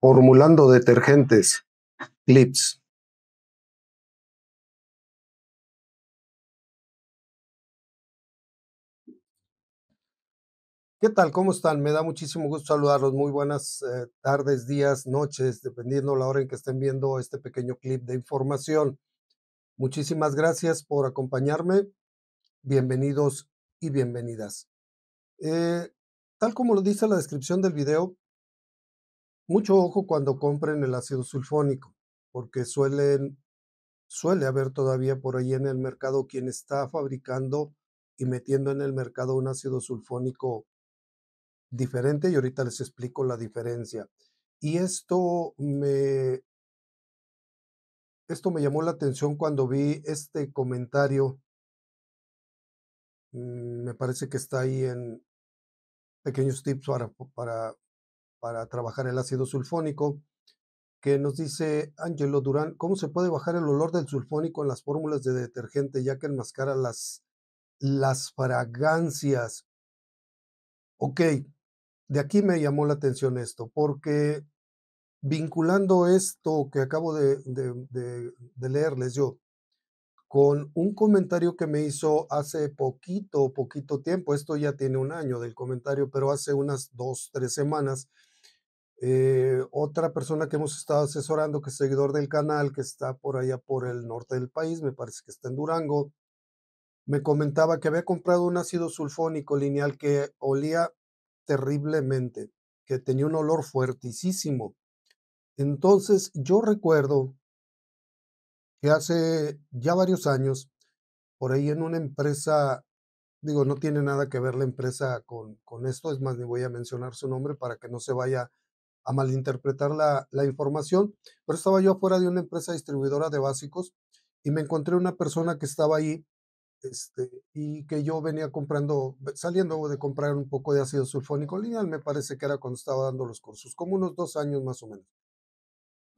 formulando detergentes, clips. ¿Qué tal? ¿Cómo están? Me da muchísimo gusto saludarlos. Muy buenas eh, tardes, días, noches, dependiendo la hora en que estén viendo este pequeño clip de información. Muchísimas gracias por acompañarme. Bienvenidos y bienvenidas. Eh, tal como lo dice la descripción del video, mucho ojo cuando compren el ácido sulfónico, porque suelen, suele haber todavía por ahí en el mercado quien está fabricando y metiendo en el mercado un ácido sulfónico diferente y ahorita les explico la diferencia. Y esto me, esto me llamó la atención cuando vi este comentario. Mm, me parece que está ahí en pequeños tips para, para para trabajar el ácido sulfónico, que nos dice Ángelo Durán, ¿cómo se puede bajar el olor del sulfónico en las fórmulas de detergente ya que enmascara las, las fragancias? Ok, de aquí me llamó la atención esto, porque vinculando esto que acabo de leerles yo, con un comentario que me hizo hace poquito, poquito tiempo, esto ya tiene un año del comentario, pero hace unas dos, tres semanas, eh, otra persona que hemos estado asesorando, que es seguidor del canal, que está por allá por el norte del país, me parece que está en Durango, me comentaba que había comprado un ácido sulfónico lineal que olía terriblemente, que tenía un olor fuertísimo. Entonces yo recuerdo que hace ya varios años, por ahí en una empresa, digo, no tiene nada que ver la empresa con, con esto, es más, ni voy a mencionar su nombre para que no se vaya a malinterpretar la, la información, pero estaba yo afuera de una empresa distribuidora de básicos y me encontré una persona que estaba ahí este, y que yo venía comprando, saliendo de comprar un poco de ácido sulfónico lineal, me parece que era cuando estaba dando los cursos, como unos dos años más o menos.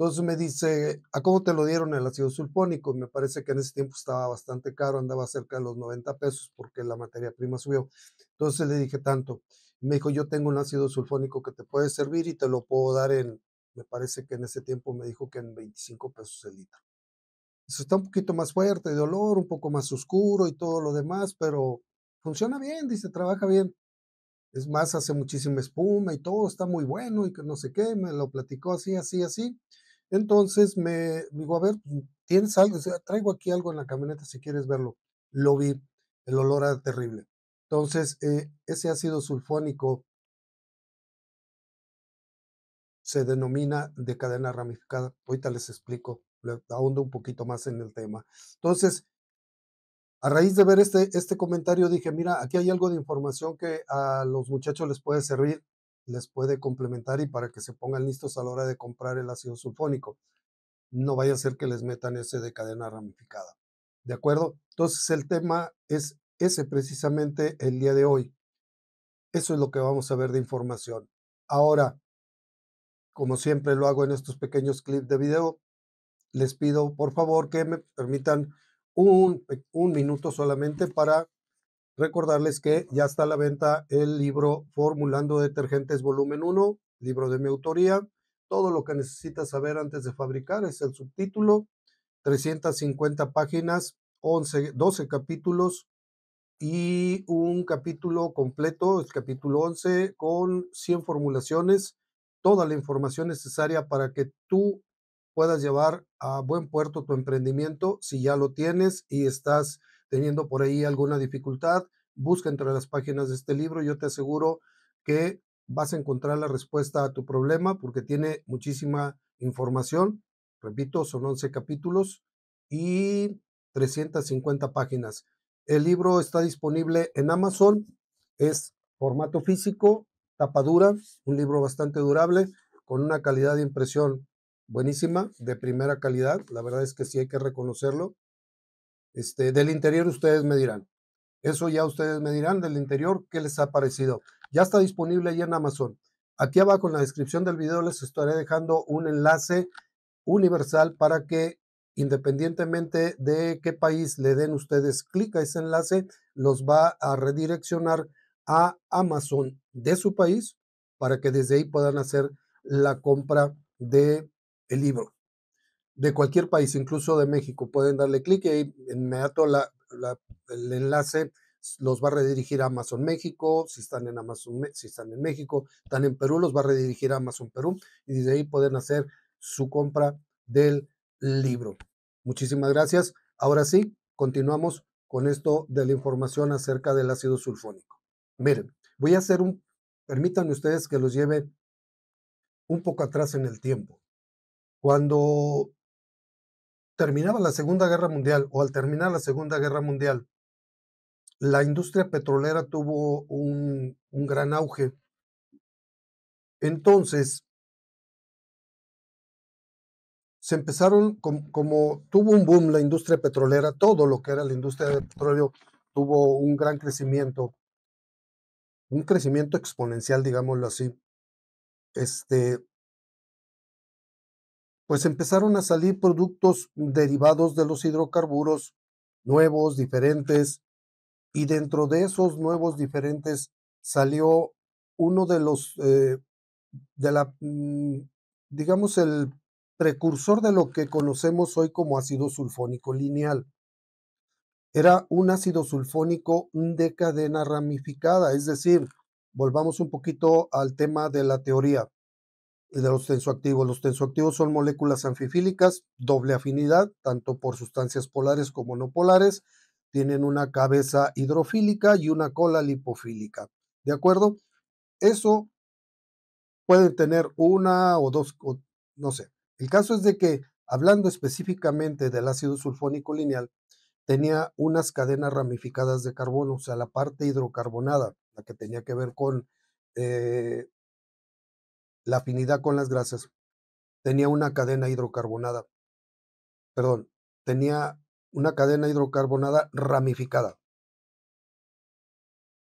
Entonces me dice, ¿a cómo te lo dieron el ácido sulfónico? Me parece que en ese tiempo estaba bastante caro, andaba cerca de los 90 pesos porque la materia prima subió. Entonces le dije tanto. Me dijo, yo tengo un ácido sulfónico que te puede servir y te lo puedo dar en, me parece que en ese tiempo me dijo que en 25 pesos el litro. Eso está un poquito más fuerte de olor, un poco más oscuro y todo lo demás, pero funciona bien, dice, trabaja bien. Es más, hace muchísima espuma y todo, está muy bueno y que no sé qué, me lo platicó así, así, así entonces me digo, a ver, pues, ¿tienes algo? traigo aquí algo en la camioneta si quieres verlo. Lo vi, el olor era terrible. Entonces, eh, ese ácido sulfónico se denomina de cadena ramificada. Ahorita les explico, le ahondo un poquito más en el tema. Entonces, a raíz de ver este, este comentario, dije, mira, aquí hay algo de información que a los muchachos les puede servir les puede complementar y para que se pongan listos a la hora de comprar el ácido sulfónico. No vaya a ser que les metan ese de cadena ramificada. ¿De acuerdo? Entonces el tema es ese precisamente el día de hoy. Eso es lo que vamos a ver de información. Ahora, como siempre lo hago en estos pequeños clips de video, les pido por favor que me permitan un, un minuto solamente para recordarles que ya está a la venta el libro Formulando Detergentes Volumen 1, libro de mi autoría. Todo lo que necesitas saber antes de fabricar es el subtítulo, 350 páginas, 11, 12 capítulos y un capítulo completo, el capítulo 11, con 100 formulaciones, toda la información necesaria para que tú puedas llevar a buen puerto tu emprendimiento si ya lo tienes y estás teniendo por ahí alguna dificultad, busca entre las páginas de este libro. Yo te aseguro que vas a encontrar la respuesta a tu problema porque tiene muchísima información. Repito, son 11 capítulos y 350 páginas. El libro está disponible en Amazon, es formato físico, tapa dura, un libro bastante durable, con una calidad de impresión buenísima, de primera calidad. La verdad es que sí hay que reconocerlo. Este, del interior ustedes me dirán. Eso ya ustedes me dirán del interior qué les ha parecido. Ya está disponible ya en Amazon. Aquí abajo en la descripción del video les estaré dejando un enlace universal para que independientemente de qué país le den ustedes clic a ese enlace, los va a redireccionar a Amazon de su país para que desde ahí puedan hacer la compra de el libro de cualquier país, incluso de México, pueden darle clic y ahí inmediato el enlace los va a redirigir a Amazon México, si están en Amazon, si están en México, están en Perú, los va a redirigir a Amazon Perú y desde ahí pueden hacer su compra del libro. Muchísimas gracias. Ahora sí, continuamos con esto de la información acerca del ácido sulfónico. Miren, voy a hacer un, permítanme ustedes que los lleve un poco atrás en el tiempo. Cuando terminaba la Segunda Guerra Mundial o al terminar la Segunda Guerra Mundial, la industria petrolera tuvo un, gran auge. Entonces, se empezaron, como, como, tuvo un boom la industria petrolera, todo lo que era la industria de petróleo tuvo un gran crecimiento, un crecimiento exponencial, digámoslo así. Este, pues empezaron a salir productos derivados de los hidrocarburos, nuevos, diferentes, y dentro de esos nuevos, diferentes, salió uno de los, eh, de la, mm, digamos, el precursor de lo que conocemos hoy como ácido sulfónico lineal. Era un ácido sulfónico de cadena ramificada, es decir, volvamos un poquito al tema de la teoría de los tensoactivos. Los tensoactivos son moléculas anfifílicas, doble afinidad, tanto por sustancias polares como no polares. Tienen una cabeza hidrofílica y una cola lipofílica. ¿De acuerdo? Eso pueden tener una o dos, no sé. El caso es de que, hablando específicamente del ácido sulfónico lineal, tenía unas cadenas ramificadas de carbono, o sea, la parte hidrocarbonada, la que tenía que ver con eh, la afinidad con las grasas, tenía una cadena hidrocarbonada, perdón, tenía una cadena hidrocarbonada ramificada.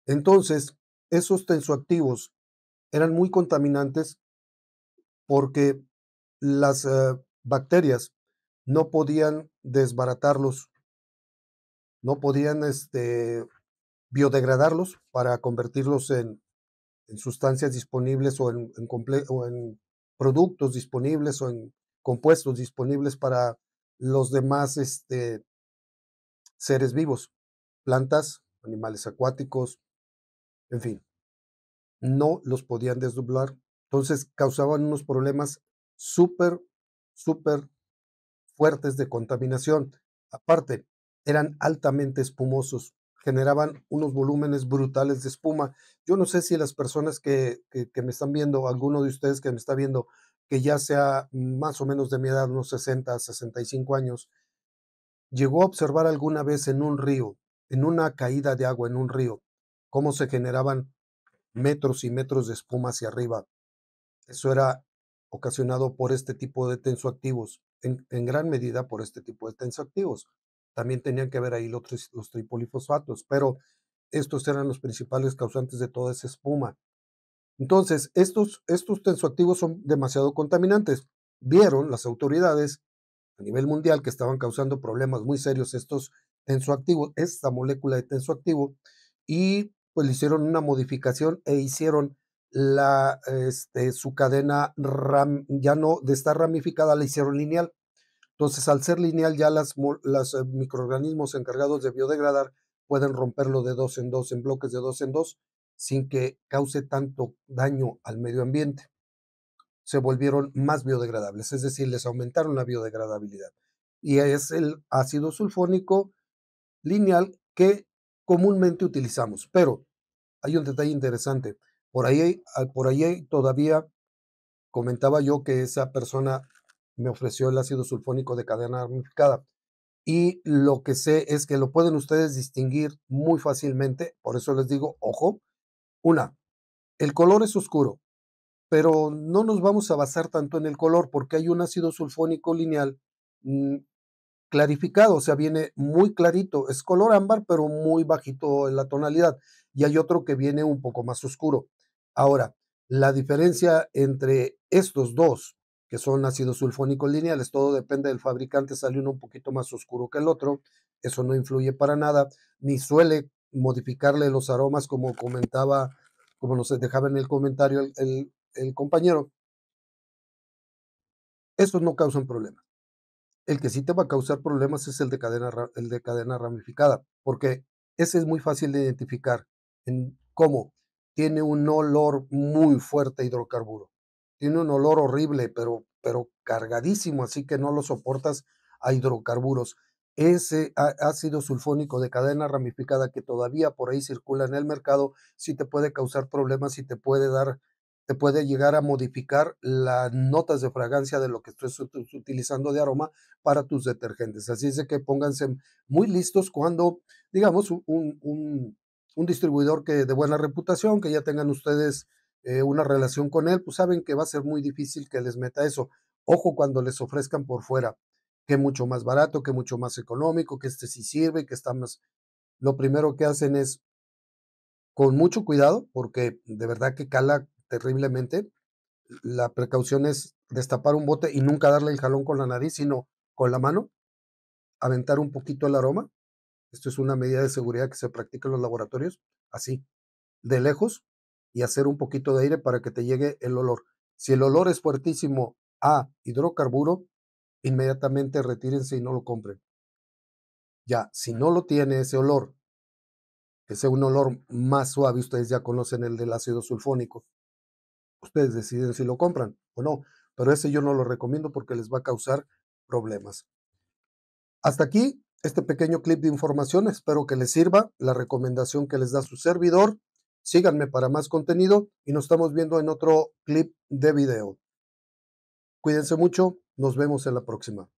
Entonces, esos tensoactivos eran muy contaminantes porque las eh, bacterias no podían desbaratarlos, no podían este, biodegradarlos para convertirlos en, en sustancias disponibles o en, productos disponibles o en compuestos disponibles para los demás este, seres vivos, plantas, animales acuáticos, en fin. No los podían desdoblar, entonces causaban unos problemas súper, súper fuertes de contaminación. Aparte, eran altamente espumosos generaban unos volúmenes brutales de espuma. Yo no sé si las personas que, me están viendo, alguno de ustedes que me está viendo, que ya sea más o menos de mi edad, unos 60, 65 años, llegó a observar alguna vez en un río, en una caída de agua en un río, cómo se generaban metros y metros de espuma hacia arriba. Eso era ocasionado por este tipo de tensoactivos, en gran medida por este tipo de tensoactivos también tenían que ver ahí los, tripolifosfatos, pero estos eran los principales causantes de toda esa espuma. Entonces, estos, estos tensoactivos son demasiado contaminantes. Vieron las autoridades a nivel mundial que estaban causando problemas muy serios estos tensoactivos, esta molécula de tensoactivo, y pues le hicieron una modificación e hicieron la, este, su cadena ram, ya no de estar ramificada, la hicieron lineal. Entonces, al ser lineal, ya las, eh, microorganismos encargados de biodegradar pueden romperlo de dos en dos, en bloques de dos en dos, sin que cause tanto daño al medio ambiente. Se volvieron más biodegradables, es decir, les aumentaron la biodegradabilidad. Y es el ácido sulfónico lineal que comúnmente utilizamos. Pero hay un detalle interesante. Por ahí, ah, por ahí todavía comentaba yo que esa persona me ofreció el ácido sulfónico de cadena armificada Y lo que sé es que lo pueden ustedes distinguir muy fácilmente, por eso les digo, ojo, una, el color es oscuro, pero no nos vamos a basar tanto en el color porque hay un ácido sulfónico lineal mm, clarificado, o sea, viene muy clarito, es color ámbar, pero muy bajito en la tonalidad, y hay otro que viene un poco más oscuro. Ahora, la diferencia entre estos dos que son ácidos sulfónicos lineales. Todo depende del fabricante, sale uno un poquito más oscuro que el otro. Eso no influye para nada, ni suele modificarle los aromas como comentaba, como nos dejaba en el comentario el, compañero. Estos no causan problemas. El que sí te va a causar problemas es el de cadena, el de cadena ramificada, porque ese es muy fácil de identificar. En ¿Cómo? Tiene un olor muy fuerte hidrocarburo tiene un olor horrible, pero, pero cargadísimo, así que no lo soportas a hidrocarburos. Ese ácido sulfónico de cadena ramificada que todavía por ahí circula en el mercado, sí te puede causar problemas y te puede dar, te puede llegar a modificar las notas de fragancia de lo que estés utilizando de aroma para tus detergentes. Así es que pónganse muy listos cuando, digamos, un, un, un distribuidor que de buena reputación, que ya tengan ustedes eh, una relación con él, pues saben que va a ser muy difícil que les meta eso. Ojo cuando les ofrezcan por fuera, que mucho más barato, que mucho más económico, que este sí sirve, que está más... Lo primero que hacen es con mucho cuidado, porque de verdad que cala terriblemente. La precaución es destapar un bote y nunca darle el jalón con la nariz, sino con la mano, aventar un poquito el aroma. Esto es una medida de seguridad que se practica en los laboratorios, así, de lejos, y hacer un poquito de aire para que te llegue el olor. Si el olor es fuertísimo a hidrocarburo, inmediatamente retírense y no lo compren. Ya, si no lo tiene ese olor, que es un olor más suave, ustedes ya conocen el del ácido sulfónico, ustedes deciden si lo compran o no, pero ese yo no lo recomiendo porque les va a causar problemas. Hasta aquí este pequeño clip de información, espero que les sirva la recomendación que les da su servidor Síganme para más contenido y nos estamos viendo en otro clip de video. Cuídense mucho, nos vemos en la próxima.